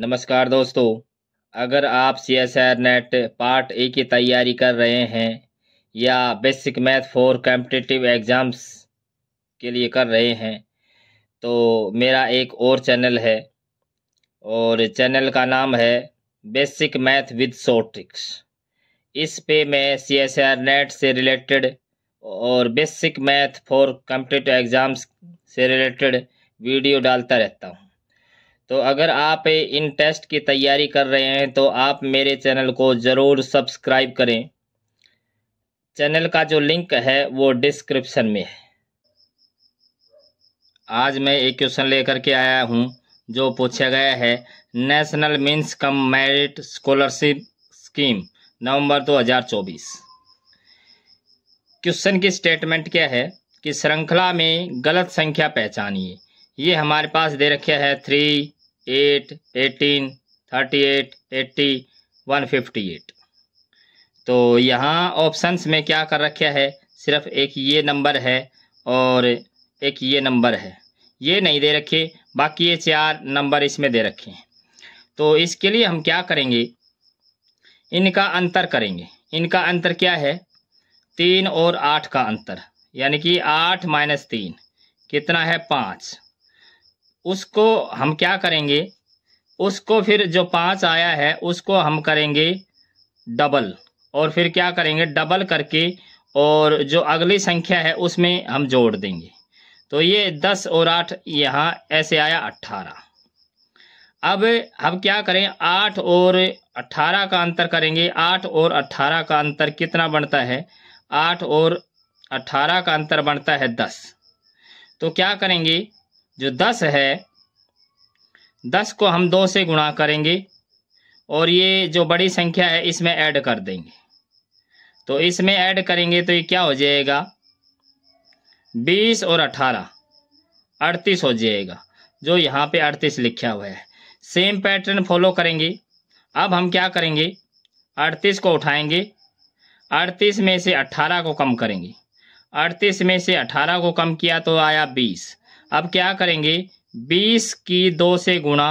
नमस्कार दोस्तों अगर आप C S R NET part A की तैयारी कर रहे हैं या basic math for competitive exams के लिए कर रहे हैं तो मेरा एक और चैनल है और चैनल का नाम है बेसिक मैथ विद सोट्रिक्स इस पे मैं सी एस आर नेट से रिलेटेड और basic math for competitive exams से रिलेटेड वीडियो डालता रहता हूँ तो अगर आप इन टेस्ट की तैयारी कर रहे हैं तो आप मेरे चैनल को ज़रूर सब्सक्राइब करें चैनल का जो लिंक है वो डिस्क्रिप्शन में है आज मैं एक क्वेश्चन लेकर के आया हूं जो पूछा गया है national means cum merit scholarship scheme November 2024 question की स्टेटमेंट क्या है कि श्रृंखला में गलत संख्या पहचानिए ये हमारे पास दे रखे है three eight eighteen thirty eight eighty one fifty eight तो यहाँ ऑप्शंस में क्या कर रखा है सिर्फ एक ये नंबर है और एक ये नंबर है ये नहीं दे रखे बाकी ये चार नंबर इसमें दे रखे हैं तो इसके लिए हम क्या करेंगे इनका अंतर करेंगे इनका अंतर क्या है तीन और आठ का अंतर यानी कि आठ माइनस तीन कितना है पाँच उसको हम क्या करेंगे उसको फिर जो पाँच आया है उसको हम करेंगे डबल और फिर क्या करेंगे डबल करके और जो अगली संख्या है उसमें हम जोड़ देंगे तो ये दस और आठ यहाँ ऐसे आया अट्ठारह अब हम क्या करें आठ और अट्ठारह का अंतर करेंगे आठ और अट्ठारह का अंतर कितना बनता है आठ और अट्ठारह का अंतर बनता है दस तो क्या करेंगे जो दस है दस को हम दो से गुणा करेंगे और ये जो बड़ी संख्या है इसमें ऐड कर देंगे तो इसमें ऐड करेंगे तो ये क्या हो जाएगा बीस और अठारह अड़तीस हो जाएगा जो यहाँ पे अड़तीस लिखा हुआ है सेम पैटर्न फॉलो करेंगे अब हम क्या करेंगे अड़तीस को उठाएंगे अड़तीस में से अट्ठारह को कम करेंगे अड़तीस में से अठारह को कम किया तो आया बीस अब क्या करेंगे बीस की दो से गुणा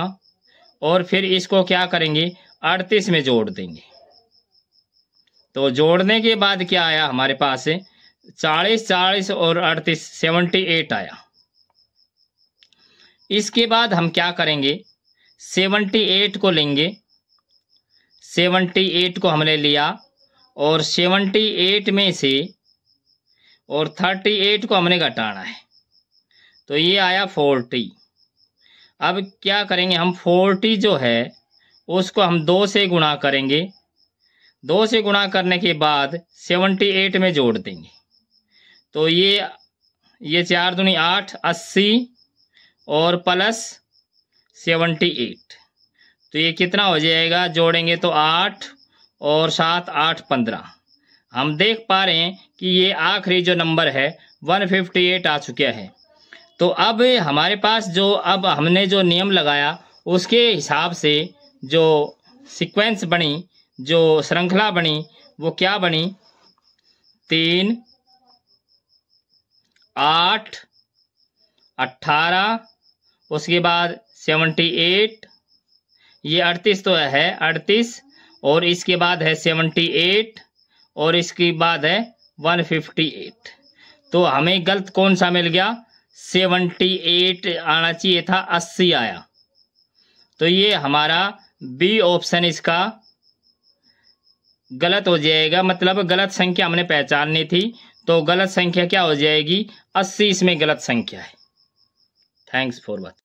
और फिर इसको क्या करेंगे अड़तीस में जोड़ देंगे तो जोड़ने के बाद क्या आया हमारे पास चालीस चालीस और अड़तीस सेवनटी एट आया इसके बाद हम क्या करेंगे सेवनटी एट को लेंगे सेवनटी एट को हमने लिया और सेवनटी एट में से और थर्टी एट को हमने घटाना है तो ये आया फोर्टी अब क्या करेंगे हम फोर्टी जो है उसको हम दो से गुणा करेंगे दो से गुणा करने के बाद सेवनटी एट में जोड़ देंगे तो ये ये चार दुनी आठ अस्सी और प्लस सेवनटी एट तो ये कितना हो जाएगा जोड़ेंगे तो आठ और सात आठ पंद्रह हम देख पा रहे हैं कि ये आखिरी जो नंबर है वन फिफ्टी एट आ चुका है तो अब हमारे पास जो अब हमने जो नियम लगाया उसके हिसाब से जो सीक्वेंस बनी जो श्रृंखला बनी वो क्या बनी तीन आठ अट्ठारह उसके बाद सेवेंटी एट ये अड़तीस तो है अड़तीस और इसके बाद है सेवेंटी एट और इसके बाद है वन फिफ्टी एट तो हमें गलत कौन सा मिल गया सेवेंटी एट आना चाहिए था अस्सी आया तो ये हमारा बी ऑप्शन इसका गलत हो जाएगा मतलब गलत संख्या हमने पहचाननी थी तो गलत संख्या क्या हो जाएगी अस्सी इसमें गलत संख्या है थैंक्स फॉर वॉचिंग